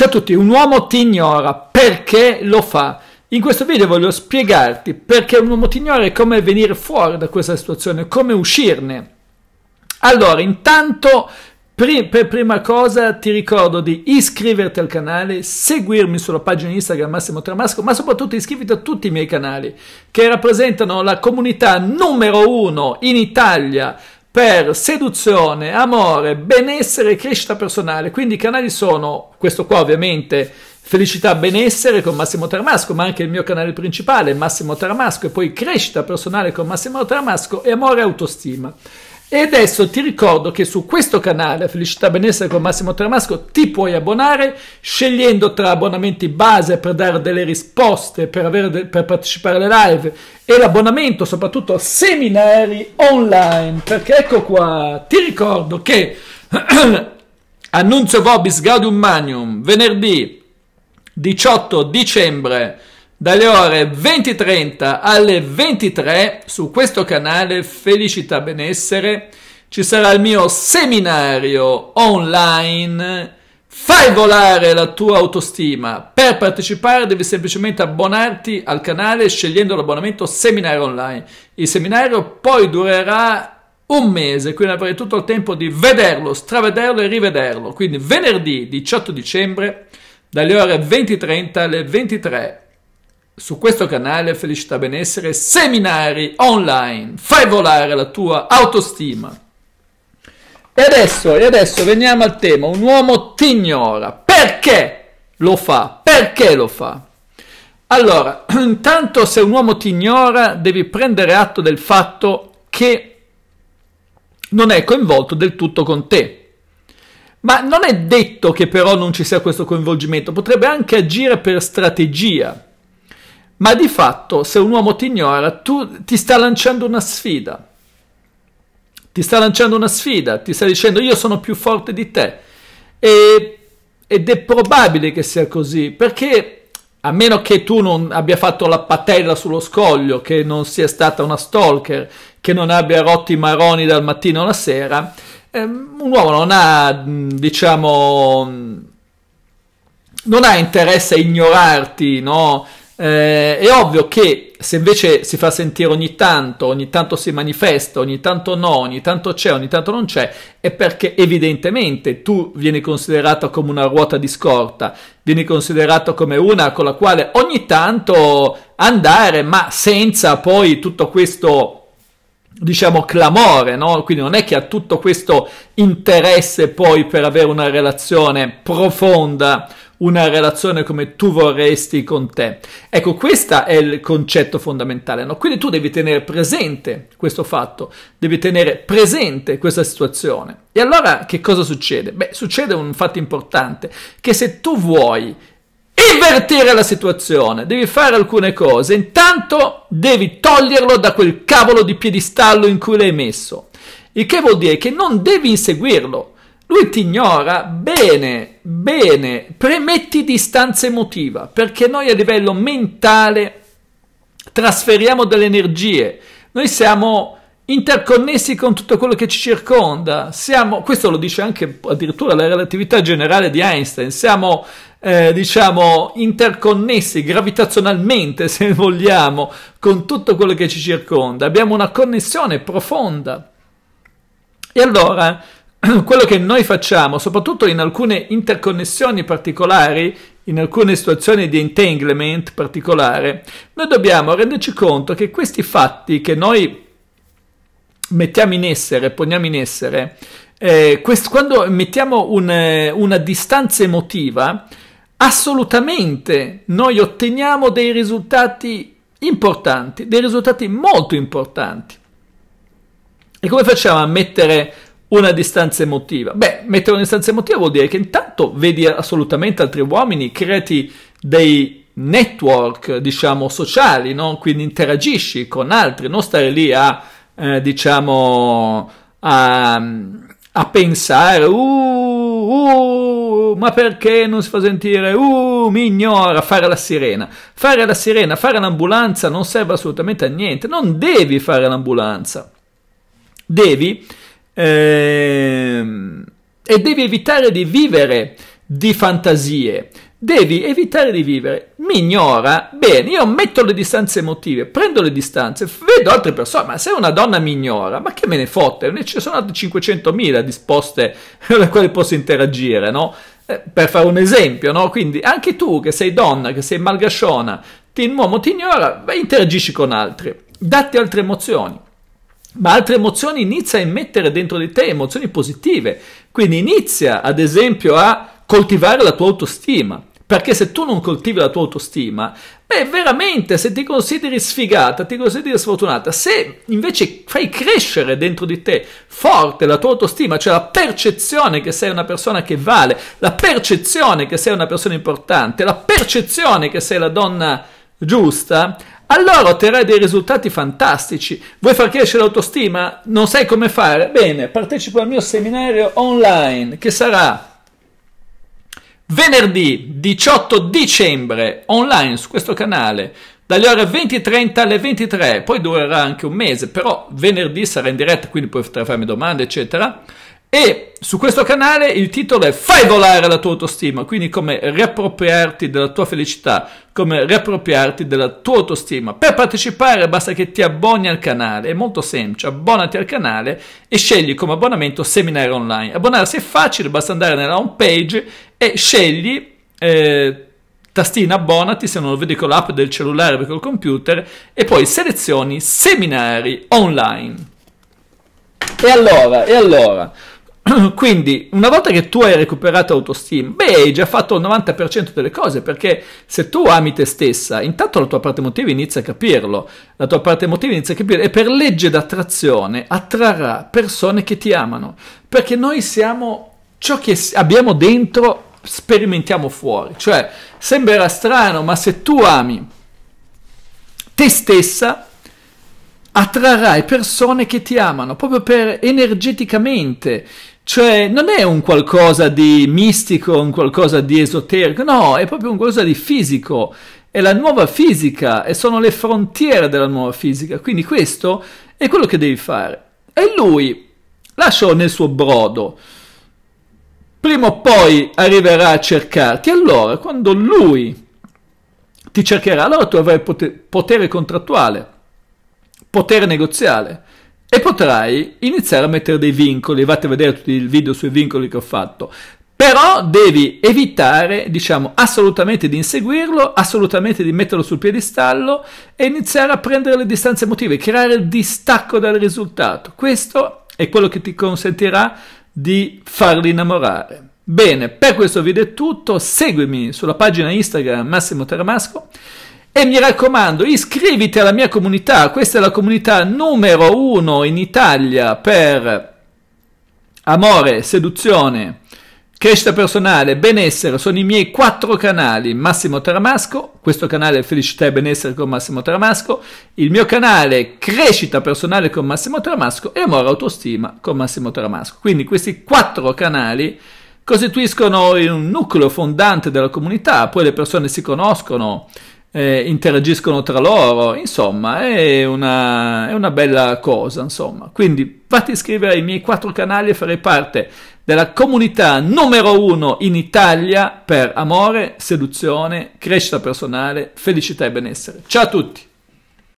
Ciao a tutti, un uomo ti ignora, perché lo fa? In questo video voglio spiegarti perché un uomo ti ignora e come venire fuori da questa situazione, come uscirne. Allora, intanto per prima cosa ti ricordo di iscriverti al canale, seguirmi sulla pagina Instagram Massimo Tramasco, ma soprattutto iscriviti a tutti i miei canali che rappresentano la comunità numero uno in Italia per seduzione, amore, benessere e crescita personale. Quindi i canali sono, questo qua ovviamente, Felicità Benessere con Massimo Tarmasco, ma anche il mio canale principale, Massimo Tarmasco, e poi Crescita Personale con Massimo Tarmasco e Amore e Autostima. E adesso ti ricordo che su questo canale, Felicità Benessere con Massimo Tramasco, ti puoi abbonare scegliendo tra abbonamenti base per dare delle risposte, per, de- per partecipare alle live e l'abbonamento soprattutto a seminari online. Perché ecco qua, ti ricordo che Annunzio Vobis Gaudium Magnum, venerdì 18 dicembre dalle ore 20.30 alle 23 su questo canale Felicità Benessere ci sarà il mio seminario online Fai volare la tua autostima. Per partecipare devi semplicemente abbonarti al canale scegliendo l'abbonamento seminario online. Il seminario poi durerà un mese, quindi avrai tutto il tempo di vederlo, stravederlo e rivederlo. Quindi venerdì 18 dicembre dalle ore 20.30 alle 23 su questo canale Felicità Benessere, seminari online, fai volare la tua autostima. E adesso, e adesso veniamo al tema, un uomo ti ignora, perché lo fa? Perché lo fa? Allora, intanto se un uomo ti ignora devi prendere atto del fatto che non è coinvolto del tutto con te. Ma non è detto che però non ci sia questo coinvolgimento, potrebbe anche agire per strategia, ma di fatto se un uomo ti ignora, tu ti sta lanciando una sfida. Ti sta lanciando una sfida, ti sta dicendo io sono più forte di te. E, ed è probabile che sia così, perché a meno che tu non abbia fatto la patella sullo scoglio, che non sia stata una stalker, che non abbia rotto i maroni dal mattino alla sera, eh, un uomo non ha, diciamo, non ha interesse a ignorarti, no? Eh, è ovvio che se invece si fa sentire ogni tanto, ogni tanto si manifesta, ogni tanto no, ogni tanto c'è, ogni tanto non c'è, è perché evidentemente tu vieni considerata come una ruota di scorta, vieni considerata come una con la quale ogni tanto andare, ma senza poi tutto questo diciamo clamore, no? Quindi non è che ha tutto questo interesse poi per avere una relazione profonda una relazione come tu vorresti con te. Ecco, questo è il concetto fondamentale. No? Quindi tu devi tenere presente questo fatto, devi tenere presente questa situazione. E allora che cosa succede? Beh, succede un fatto importante, che se tu vuoi invertire la situazione, devi fare alcune cose, intanto devi toglierlo da quel cavolo di piedistallo in cui l'hai messo. Il che vuol dire che non devi inseguirlo, lui ti ignora, bene, bene, premetti distanza emotiva, perché noi a livello mentale trasferiamo delle energie, noi siamo interconnessi con tutto quello che ci circonda, siamo, questo lo dice anche addirittura la relatività generale di Einstein, siamo eh, diciamo interconnessi gravitazionalmente se vogliamo con tutto quello che ci circonda, abbiamo una connessione profonda. E allora quello che noi facciamo, soprattutto in alcune interconnessioni particolari, in alcune situazioni di entanglement particolare, noi dobbiamo renderci conto che questi fatti che noi mettiamo in essere, poniamo in essere, eh, quest- quando mettiamo un, eh, una distanza emotiva, assolutamente noi otteniamo dei risultati importanti, dei risultati molto importanti. E come facciamo a mettere una distanza emotiva? Beh, mettere una distanza emotiva vuol dire che intanto vedi assolutamente altri uomini, creati dei network, diciamo, sociali, no? quindi interagisci con altri, non stare lì a, eh, diciamo, a, a pensare, uh, uh, uh ma perché non si fa sentire, uh, mi ignora, fare la sirena. Fare la sirena, fare l'ambulanza non serve assolutamente a niente, non devi fare l'ambulanza. Devi Ehm, e devi evitare di vivere di fantasie, devi evitare di vivere. Mi ignora, bene, io metto le distanze emotive, prendo le distanze, vedo altre persone, ma se una donna mi ignora, ma che me ne fotte? ci sono altre 500.000 disposte con le quali posso interagire, no? Eh, per fare un esempio, no? Quindi anche tu che sei donna, che sei malgasciona, ti, un uomo ti ignora, beh, interagisci con altri, datti altre emozioni ma altre emozioni inizia a immettere dentro di te, emozioni positive. Quindi inizia ad esempio a coltivare la tua autostima. Perché se tu non coltivi la tua autostima, beh, veramente se ti consideri sfigata, ti consideri sfortunata, se invece fai crescere dentro di te forte la tua autostima, cioè la percezione che sei una persona che vale, la percezione che sei una persona importante, la percezione che sei la donna giusta, allora otterrai dei risultati fantastici. Vuoi far crescere l'autostima? Non sai come fare? Bene, partecipa al mio seminario online che sarà venerdì 18 dicembre online su questo canale dalle ore 20.30 alle 23, poi durerà anche un mese, però venerdì sarà in diretta, quindi potrai farmi domande, eccetera. E su questo canale il titolo è Fai volare la tua autostima, quindi come riappropriarti della tua felicità, come riappropriarti della tua autostima. Per partecipare basta che ti abboni al canale, è molto semplice, abbonati al canale e scegli come abbonamento seminario online. Abbonarsi è facile, basta andare nella home page e scegli... Eh, tastina abbonati se non lo vedi con l'app del cellulare o col computer e poi selezioni seminari online. E allora, e allora, Quindi, una volta che tu hai recuperato autostima, beh, hai già fatto il 90% delle cose, perché se tu ami te stessa, intanto la tua parte emotiva inizia a capirlo, la tua parte emotiva inizia a capire, e per legge d'attrazione attrarrà persone che ti amano, perché noi siamo ciò che abbiamo dentro, sperimentiamo fuori. Cioè, sembra strano, ma se tu ami te stessa, attrarrai persone che ti amano proprio per energeticamente cioè, non è un qualcosa di mistico, un qualcosa di esoterico, no, è proprio un qualcosa di fisico. È la nuova fisica e sono le frontiere della nuova fisica. Quindi questo è quello che devi fare. E lui lascialo nel suo brodo. Prima o poi arriverà a cercarti. Allora, quando lui ti cercherà, allora tu avrai potere contrattuale, potere negoziale e potrai iniziare a mettere dei vincoli, vate a vedere tutti i video sui vincoli che ho fatto, però devi evitare, diciamo, assolutamente di inseguirlo, assolutamente di metterlo sul piedistallo e iniziare a prendere le distanze emotive, creare il distacco dal risultato. Questo è quello che ti consentirà di farli innamorare. Bene, per questo video è tutto, seguimi sulla pagina Instagram Massimo Teramasco e mi raccomando, iscriviti alla mia comunità, questa è la comunità numero uno in Italia per amore, seduzione, crescita personale, benessere, sono i miei quattro canali, Massimo Taramasco, questo canale è Felicità e Benessere con Massimo Taramasco, il mio canale Crescita Personale con Massimo Taramasco e Amore e Autostima con Massimo Taramasco. Quindi questi quattro canali costituiscono un nucleo fondante della comunità, poi le persone si conoscono, eh, interagiscono tra loro, insomma è una, è una bella cosa, insomma. Quindi fatti iscrivere ai miei quattro canali e farei parte della comunità numero uno in Italia per amore, seduzione, crescita personale, felicità e benessere. Ciao a tutti!